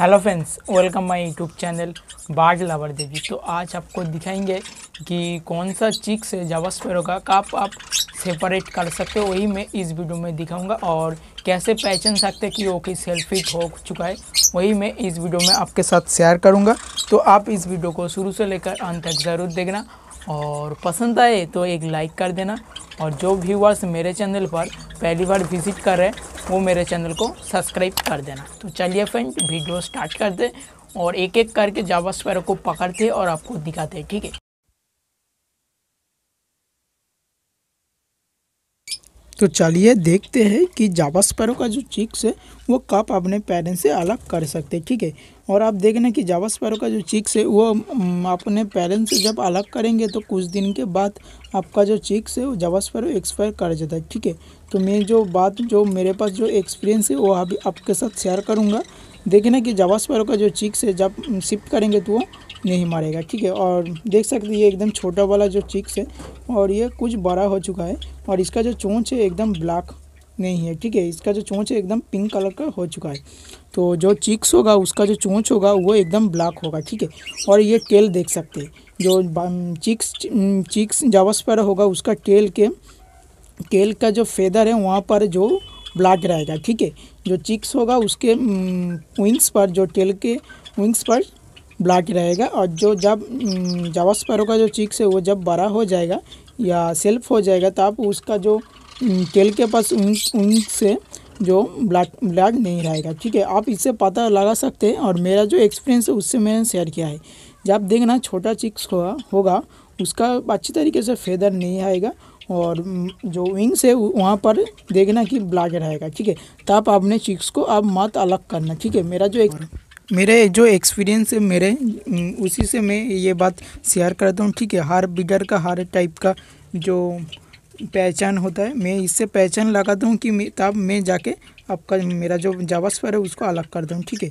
hello friends welcome my YouTube channel बाग लावर देवी तो आज आपको दिखाएंगे कि कौन सा चिक से स्पेरो का काप आप सेपरेट कर सकते हो वही मैं इस वीडियो में दिखाऊंगा और कैसे पहचान सकते कि वो कि सेल्फी हो चुका है वही मैं इस वीडियो में आपके साथ शेयर करूँगा तो आप इस वीडियो को शुरू से लेकर अंत तक ज़रूर देखना और पसंद आए तो एक लाइक कर देना और जो व्यूवर्स मेरे चैनल पर पहली बार विज़िट कर रहे हैं वो मेरे चैनल को सब्सक्राइब कर देना तो चलिए फ्रेंड वीडियो स्टार्ट कर दे और एक एक करके जावा स्क्वायर को पकड़ते और आपको दिखाते ठीक है तो चलिए देखते हैं कि जावा स्पैरो का जो चिक्स है वो कब अपने पेरेंट्स से अलग कर सकते हैं ठीक है और आप देखना कि जावास स्पैरो का जो चिक्स है वो अपने पेरेंट्स से जब अलग करेंगे तो कुछ दिन के बाद आपका जो चिक्स है वो जावास स्पैरो एक्सपायर कर जाता है ठीक है तो मैं जो बात जो मेरे पास जो एक्सपीरियंस है वो अभी आपके साथ शेयर करूँगा देखना कि जावास स्पैरो का जो चिक्स है जब शिफ्ट करेंगे तो वो नहीं मारेगा ठीक है और देख सकते ये एकदम छोटा वाला जो चिक्स है और ये कुछ बड़ा हो चुका है और इसका जो चोंच है एकदम ब्लैक नहीं है ठीक है इसका जो चोंच है एकदम पिंक कलर का हो चुका है तो जो चिक्स होगा उसका जो चोंच होगा वो एकदम ब्लैक होगा ठीक है और ये टेल देख सकते हैं जो चिक्स चिक्स पर होगा उसका टेल के टेल का जो फेदर है वहाँ पर जो ब्लैक रहेगा ठीक है जो चिक्स होगा उसके विंग्स पर जो टेल के विंग्स पर ब्लैक रहेगा और जो जब जावा पैरों का जो चिक्स है वो जब बड़ा हो जाएगा या सेल्फ हो जाएगा तो आप उसका जो तेल के पास उन उन से जो ब्लैक ब्लैक नहीं रहेगा ठीक है आप इससे पता लगा सकते हैं और मेरा जो एक्सपीरियंस है उससे मैंने शेयर किया है जब देखना छोटा चिक्स होगा होगा उसका अच्छी तरीके से फेदर नहीं आएगा और जो विंग्स है वहाँ पर देखना कि ब्लैक रहेगा ठीक है तब तो अपने चिक्स को आप मत अलग करना ठीक है मेरा जो एक मेरे जो एक्सपीरियंस है मेरे उसी से मैं ये बात शेयर करता हूँ ठीक है हर बिगर का हर टाइप का जो पहचान होता है मैं इससे पहचान लगाता हूँ कि तब मैं जाके आपका मेरा जो जावास्पर है उसको अलग करता हूँ ठीक है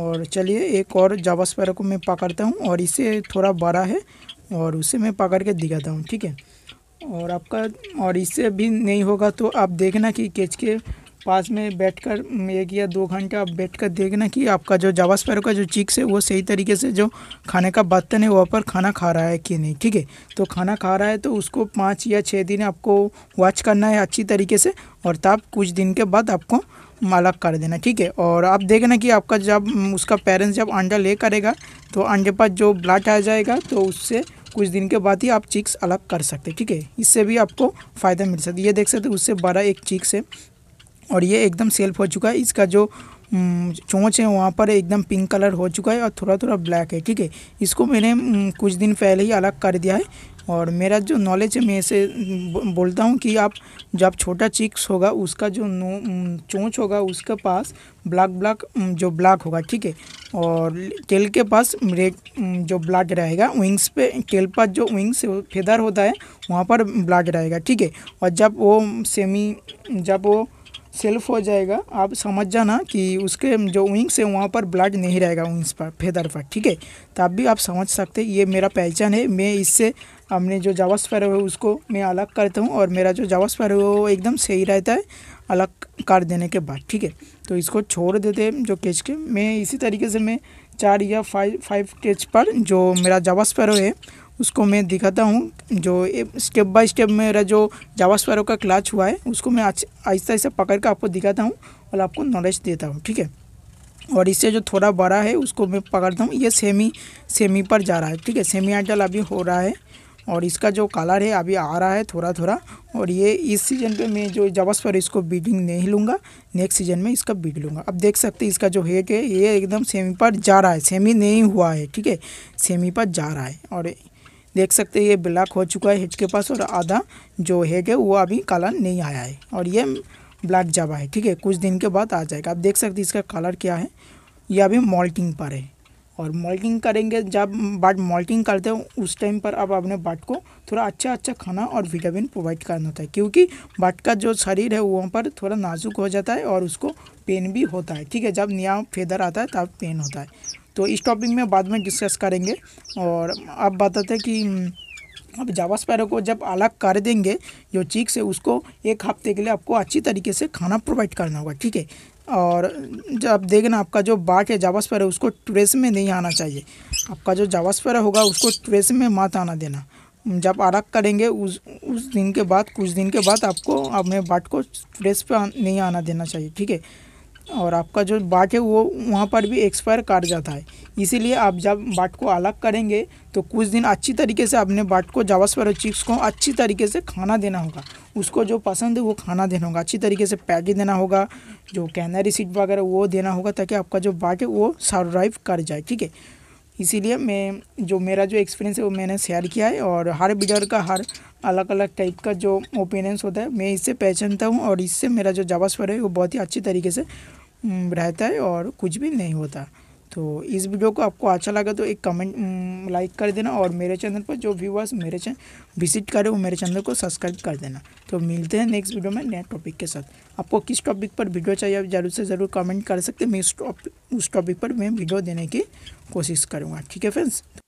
और चलिए एक और जावास्पर को मैं पकड़ता हूँ और इसे थोड़ा बड़ा है और उसे मैं पकड़ के दिखाता हूँ ठीक है और आपका और इससे भी नहीं होगा तो आप देखना कि केच के पास में बैठकर एक या दो घंटे आप बैठकर देखना कि आपका जो जवास पैरों का जो चीक्स है वो सही तरीके से जो खाने का बर्तन है वहाँ पर खाना खा रहा है कि नहीं ठीक है तो खाना खा रहा है तो उसको पाँच या छः दिन आपको वॉच करना है अच्छी तरीके से और तब कुछ दिन के बाद आपको अलग कर देना ठीक है और आप देखना कि आपका जब उसका पेरेंट्स जब अंडा ले करेगा तो अंडे पर जो ब्लड आ जाएगा तो उससे कुछ दिन के बाद ही आप चिक्स अलग कर सकते ठीक है इससे भी आपको फ़ायदा मिल सकता है ये देख सकते उससे बड़ा एक चिक्स है और ये एकदम सेल्फ हो चुका है इसका जो चोंच है वहाँ पर एकदम पिंक कलर हो चुका है और थोड़ा थोड़ा ब्लैक है ठीक है इसको मैंने कुछ दिन पहले ही अलग कर दिया है और मेरा जो नॉलेज है मैं इसे बोलता हूँ कि आप जब छोटा चिक्स होगा उसका जो चोंच होगा उसके पास ब्लैक ब्लैक जो ब्लैक होगा ठीक है और टेल के पास रेड जो ब्लड रहेगा विंग्स पे टेल पर जो विंग्स फेदर होता है वहाँ पर ब्लड रहेगा ठीक है और जब वो सेमी जब वो सेल्फ हो जाएगा आप समझ जाना कि उसके जो विंग्स है वहाँ पर ब्लड नहीं रहेगा विंग्स पर फेदर पर ठीक है तब भी आप समझ सकते ये मेरा पहचान है मैं इससे हमने जो जावास पैर है उसको मैं अलग करता हूँ और मेरा जो जावास पैर है वो एकदम सही रहता है अलग कर देने के बाद ठीक है तो इसको छोड़ देते हैं जो केच के मैं इसी तरीके से मैं चार या फाइव फाइव केच पर जो मेरा जावास पैर है उसको मैं दिखाता हूँ जो स्टेप बाय स्टेप मेरा जो जावा का क्लाच हुआ है उसको मैं आहिस्ता आहिस्ता पकड़ कर आपको दिखाता हूँ और आपको नॉलेज देता हूँ ठीक है और इससे जो थोड़ा बड़ा है उसको मैं पकड़ता हूँ ये सेमी सेमी पर जा रहा है ठीक है सेमी आइटल अभी हो रहा है और इसका जो कलर है अभी आ रहा है थोड़ा थोड़ा और ये इस सीज़न पे मैं जो जबस पर इसको बीडिंग नहीं लूँगा नेक्स्ट सीज़न में इसका बीड लूँगा अब देख सकते हैं इसका जो हेड है ये एकदम सेमी पर जा रहा है सेमी नहीं हुआ है ठीक है सेमी पर जा रहा है और देख सकते हैं ये ब्लैक हो चुका है हेड के पास और आधा जो हेड है वो अभी काला नहीं आया है और ये ब्लैक जावा है ठीक है कुछ दिन के बाद आ जाएगा आप देख सकते हैं इसका कलर क्या है ये अभी मॉल्टिंग पर है और मॉल्टिंग करेंगे जब बाट मॉल्टिंग करते हैं उस टाइम पर अब अपने बाट को थोड़ा अच्छा अच्छा खाना और विटामिन प्रोवाइड करना होता है क्योंकि बाट का जो शरीर है वहाँ पर थोड़ा नाजुक हो जाता है और उसको पेन भी होता है ठीक है जब नया फेदर आता है तब पेन होता है तो इस टॉपिक में बाद में डिस्कस करेंगे और आप बताते कि हम्म, अब जावा पैरों को जब अलग कर देंगे जो चीक से उसको एक हफ्ते के लिए आपको अच्छी तरीके से खाना प्रोवाइड करना होगा ठीक है और जब देखना आपका जो बाट है जावा उसको ट्रेस में नहीं आना चाहिए आपका जो जावास स्पैरो होगा उसको ट्रेस में मत आना देना जब अलग करेंगे उस उस दिन के बाद कुछ दिन के बाद आपको अपने बाट को ट्रेस पर नहीं आना देना चाहिए ठीक है और आपका जो बाट है वो वहाँ पर भी एक्सपायर काट जाता है इसीलिए आप जब बाट को अलग करेंगे तो कुछ दिन अच्छी तरीके से अपने बाट को जावास्पर चिप्स को अच्छी तरीके से खाना देना होगा उसको जो पसंद है वो खाना देना होगा अच्छी तरीके से पैटी देना होगा जो कैनरी सीट वगैरह वो देना होगा ताकि आपका जो बाट है वो सर्वाइव कर जाए ठीक है इसीलिए मैं जो मेरा जो एक्सपीरियंस है वो मैंने शेयर किया है और हर बिल्डर का हर अलग अलग टाइप का जो ओपिनियंस होता है मैं इससे पहचानता हूँ और इससे मेरा जो जावास्वर है वो बहुत ही अच्छी तरीके से रहता है और कुछ भी नहीं होता तो इस वीडियो को आपको अच्छा लगा तो एक कमेंट लाइक mm, कर देना और मेरे चैनल पर जो व्यूवर्स मेरे चैनल विजिट करें वो मेरे चैनल को सब्सक्राइब कर देना तो मिलते हैं नेक्स्ट वीडियो में नए टॉपिक के साथ आपको किस टॉपिक पर वीडियो चाहिए आप ज़रूर से ज़रूर कमेंट कर सकते हैं मैं उस टॉपिक पर मैं वीडियो देने की कोशिश करूँगा ठीक है फ्रेंड्स